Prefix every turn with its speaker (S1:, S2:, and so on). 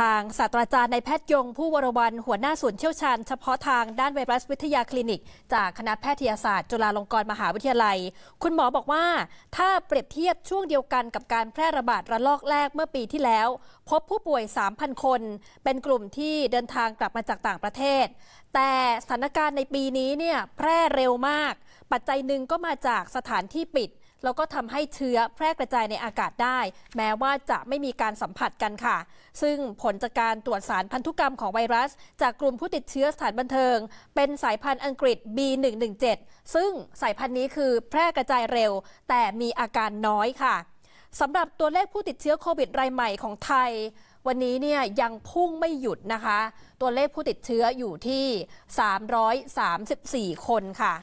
S1: ทางศาสตราจารย์นายแพทย์ยงผู้วรวรรณหัวหน้าส่วนเชี่ยวชาญ เฉพาะทางด้านไวรัสวิทยาคลินิก จากคณะแพทยศาสตร์จุฬาลงกรณ์มหาวิทยาลัย คุณหมอบอกว่าถ้าเปรียบเทียบช่วงเดียวกันกับการแพร่ระบาดระลอกแรกเมื่อปีที่แล้ว พบผู้ป่วย 3,000 คน เป็นกลุ่มที่เดินทางกลับมาจากต่างประเทศ แต่สถานการณ์ในปีนี้เนี่ยแพร่เร็วมาก ปัจจัยหนึ่งก็มาจากสถานที่ปิดแล้วก็ทำให้เชื้อแพร่กระจายในอากาศได้ แม้ว่าจะไม่มีการสัมผัสกันค่ะ ซึ่งผลจากการตรวจสารพันธุกรรมของไวรัส จากกลุ่มผู้ติดเชื้อสถานบันเทิงเป็นสายพันธุ์อังกฤษ B117 ซึ่งสายพันธุ์นี้คือแพร่กระจายเร็ว แต่มีอาการน้อยค่ะสำหรับตัวเลขผู้ติดเชื้อโควิดรายใหม่ของไทย วันนี้เนี่ยยังพุ่งไม่หยุดนะคะ ตัวเลขผู้ติดเชื้ออยู่ที่ 334 คนค่ะ